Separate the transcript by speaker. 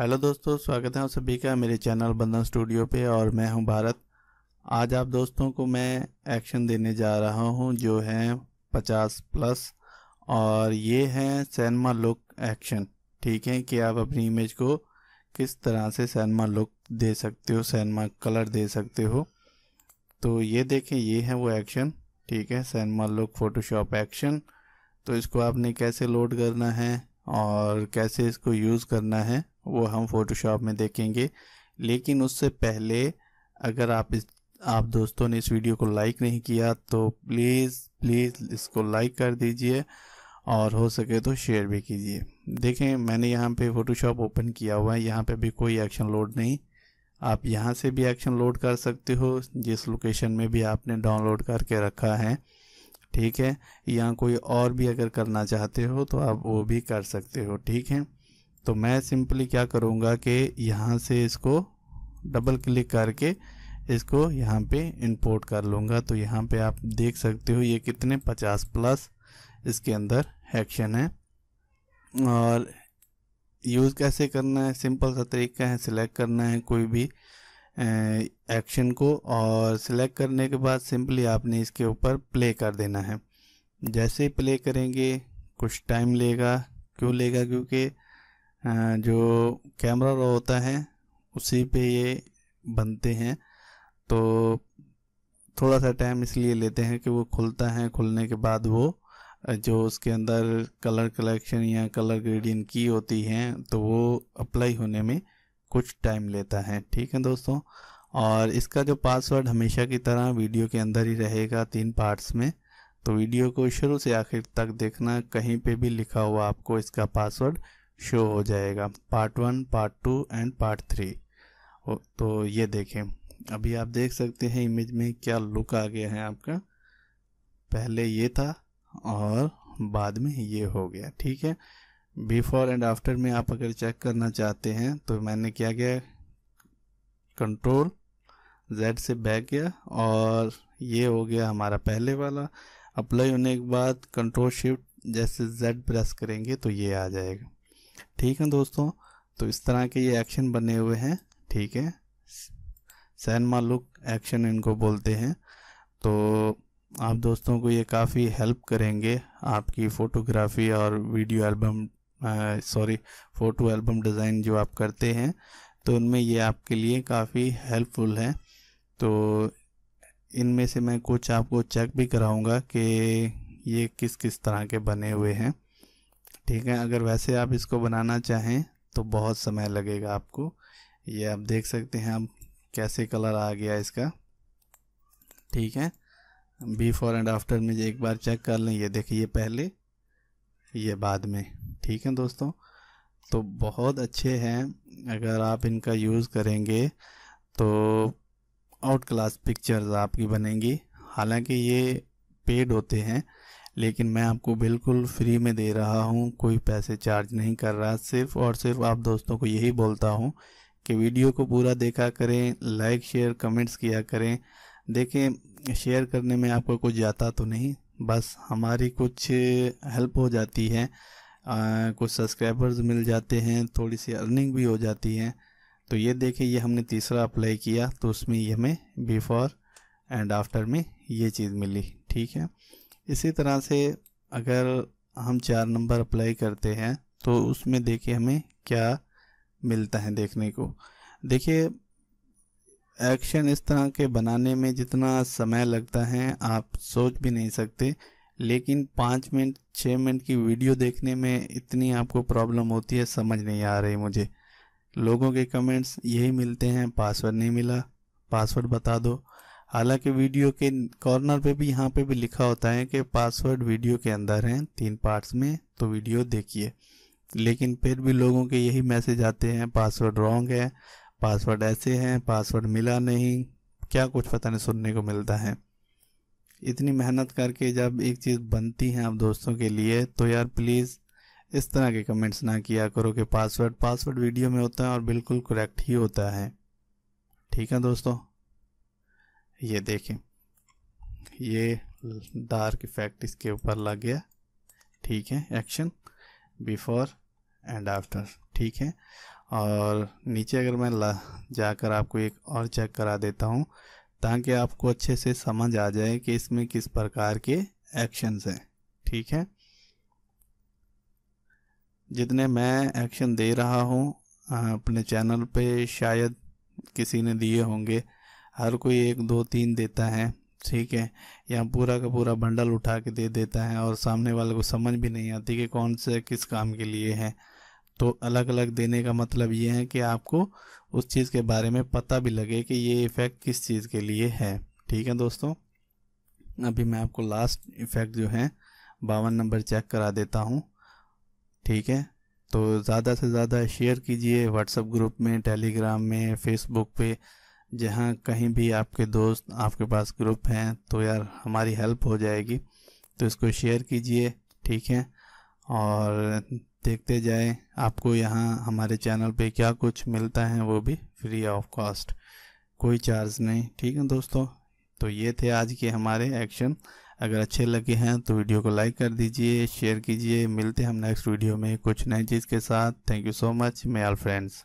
Speaker 1: hello दोस्तों स्वागत है आप सभी का मेरे चैनल बंधन स्टूडियो पे और मैं हूं भारत आज आप दोस्तों को मैं एक्शन देने जा रहा हूं जो है 50 प्लस और ये है सैनमा लुक एक्शन ठीक है कि आप अपनी इमेज को किस तरह से सैनमा लुक दे सकते हो सैनमा कलर दे सकते हो तो ये देखें ये है वो एक्शन ठीक है सैनमा लुक फ़ोटोशॉप एक्शन तो इसको आपने कैसे लोड करना है और कैसे इसको यूज़ करना है वो हम फोटोशॉप में देखेंगे लेकिन उससे पहले अगर आप इस आप दोस्तों ने इस वीडियो को लाइक नहीं किया तो प्लीज़ प्लीज़ इसको लाइक कर दीजिए और हो सके तो शेयर भी कीजिए देखें मैंने यहाँ पे फ़ोटोशॉप ओपन किया हुआ है यहाँ पे भी कोई एक्शन लोड नहीं आप यहाँ से भी एक्शन लोड कर सकते हो जिस लोकेशन में भी आपने डाउनलोड करके रखा है ठीक है यहाँ कोई और भी अगर करना चाहते हो तो आप वो भी कर सकते हो ठीक है तो मैं सिंपली क्या करूँगा कि यहाँ से इसको डबल क्लिक करके इसको यहाँ पे इंपोर्ट कर लूँगा तो यहाँ पे आप देख सकते हो ये कितने 50 प्लस इसके अंदर एक्शन है और यूज़ कैसे करना है सिंपल सा तरीका है सिलेक्ट करना है कोई भी एक्शन को और सिलेक्ट करने के बाद सिंपली आपने इसके ऊपर प्ले कर देना है जैसे प्ले करेंगे कुछ टाइम लेगा क्यों लेगा क्योंकि जो कैमरा रो होता है उसी पे ये बनते हैं तो थोड़ा सा टाइम इसलिए लेते हैं कि वो खुलता है खुलने के बाद वो जो उसके अंदर कलर कलेक्शन या कलर ग्रेडियन की होती है तो वो अप्लाई होने में कुछ टाइम लेता है ठीक है दोस्तों और इसका जो पासवर्ड हमेशा की तरह वीडियो के अंदर ही रहेगा तीन पार्ट्स में तो वीडियो को शुरू से आखिर तक देखना कहीं पे भी लिखा हुआ आपको इसका पासवर्ड शो हो जाएगा part one part two and part three तो ये देखें अभी आप देख सकते हैं इमेज में क्या लुक आ गया है आपका पहले ये था और बाद में ये हो गया ठीक है बिफोर एंड आफ्टर में आप अगर चेक करना चाहते हैं तो मैंने क्या किया कंट्रोल जेड से बैक गया और ये हो गया हमारा पहले वाला अप्लाई होने के बाद कंट्रोल शिफ्ट जैसे जेड प्रेस करेंगे तो ये आ जाएगा ठीक है दोस्तों तो इस तरह के ये एक्शन बने हुए हैं ठीक है सैनमा लुक एक्शन इनको बोलते हैं तो आप दोस्तों को ये काफ़ी हेल्प करेंगे आपकी फ़ोटोग्राफी और video album sorry photo album design जो आप करते हैं तो उनमें ये आपके लिए काफ़ी हेल्पफुल है तो इनमें से मैं कुछ आपको चेक भी कराऊंगा कि ये किस किस तरह के बने हुए हैं ठीक है अगर वैसे आप इसको बनाना चाहें तो बहुत समय लगेगा आपको ये आप देख सकते हैं अब कैसे कलर आ गया इसका ठीक है बिफोर एंड आफ्टर में एक बार चेक कर लें ये देखिए पहले ये बाद में ठीक है दोस्तों तो बहुत अच्छे हैं अगर आप इनका यूज़ करेंगे तो आउट क्लास पिक्चर्स आपकी बनेंगी हालांकि ये पेड होते हैं लेकिन मैं आपको बिल्कुल फ्री में दे रहा हूँ कोई पैसे चार्ज नहीं कर रहा सिर्फ और सिर्फ आप दोस्तों को यही बोलता हूँ कि वीडियो को पूरा देखा करें लाइक शेयर कमेंट्स किया करें देखें शेयर करने में आपको कुछ जाता तो नहीं बस हमारी कुछ हेल्प हो जाती है आ, कुछ सब्सक्राइबर्स मिल जाते हैं थोड़ी सी अर्निंग भी हो जाती है तो ये देखें ये हमने तीसरा अप्लाई किया तो उसमें ये हमें बिफोर एंड आफ्टर में ये चीज़ मिली ठीक है इसी तरह से अगर हम चार नंबर अप्लाई करते हैं तो उसमें देखिए हमें क्या मिलता है देखने को देखिए एक्शन इस तरह के बनाने में जितना समय लगता है आप सोच भी नहीं सकते लेकिन पाँच मिनट छः मिनट की वीडियो देखने में इतनी आपको प्रॉब्लम होती है समझ नहीं आ रही मुझे लोगों के कमेंट्स यही मिलते हैं पासवर्ड नहीं मिला पासवर्ड बता दो हालांकि वीडियो के कॉर्नर पे भी यहाँ पे भी लिखा होता है कि पासवर्ड वीडियो के अंदर हैं तीन पार्ट्स में तो वीडियो देखिए लेकिन फिर भी लोगों के यही मैसेज आते हैं पासवर्ड रॉन्ग है पासवर्ड ऐसे हैं पासवर्ड मिला नहीं क्या कुछ पता नहीं सुनने को मिलता है इतनी मेहनत करके जब एक चीज़ बनती है आप दोस्तों के लिए तो यार प्लीज़ इस तरह के कमेंट्स ना किया करो कि पासवर्ड पासवर्ड वीडियो में होता है और बिल्कुल करेक्ट ही होता है ठीक है दोस्तों ये देखें ये डार्क इफेक्ट इसके ऊपर लग गया ठीक है एक्शन बिफोर एंड आफ्टर ठीक है और नीचे अगर मैं जाकर आपको एक और चेक करा देता हूँ ताकि आपको अच्छे से समझ आ जाए कि इसमें किस प्रकार के एक्शंस हैं ठीक है जितने मैं एक्शन दे रहा हूँ अपने चैनल पे शायद किसी ने दिए होंगे हर कोई एक दो तीन देता है ठीक है या पूरा का पूरा बंडल उठा के दे देता है और सामने वाले को समझ भी नहीं आती कि कौन से किस काम के लिए है तो अलग अलग देने का मतलब ये है कि आपको उस चीज़ के बारे में पता भी लगे कि ये इफ़ेक्ट किस चीज़ के लिए है ठीक है दोस्तों अभी मैं आपको लास्ट इफ़ेक्ट जो है बावन नंबर चेक करा देता हूँ ठीक है तो ज़्यादा से ज़्यादा शेयर कीजिए व्हाट्सएप ग्रुप में टेलीग्राम में फेसबुक पे जहाँ कहीं भी आपके दोस्त आपके पास ग्रुप हैं तो यार हमारी हेल्प हो जाएगी तो इसको शेयर कीजिए ठीक है और देखते जाएं आपको यहाँ हमारे चैनल पे क्या कुछ मिलता है वो भी फ्री ऑफ कॉस्ट कोई चार्ज नहीं ठीक है दोस्तों तो ये थे आज के हमारे एक्शन अगर अच्छे लगे हैं तो वीडियो को लाइक कर दीजिए शेयर कीजिए मिलते हैं हम नेक्स्ट वीडियो में कुछ नई चीज़ के साथ thank you so much my all friends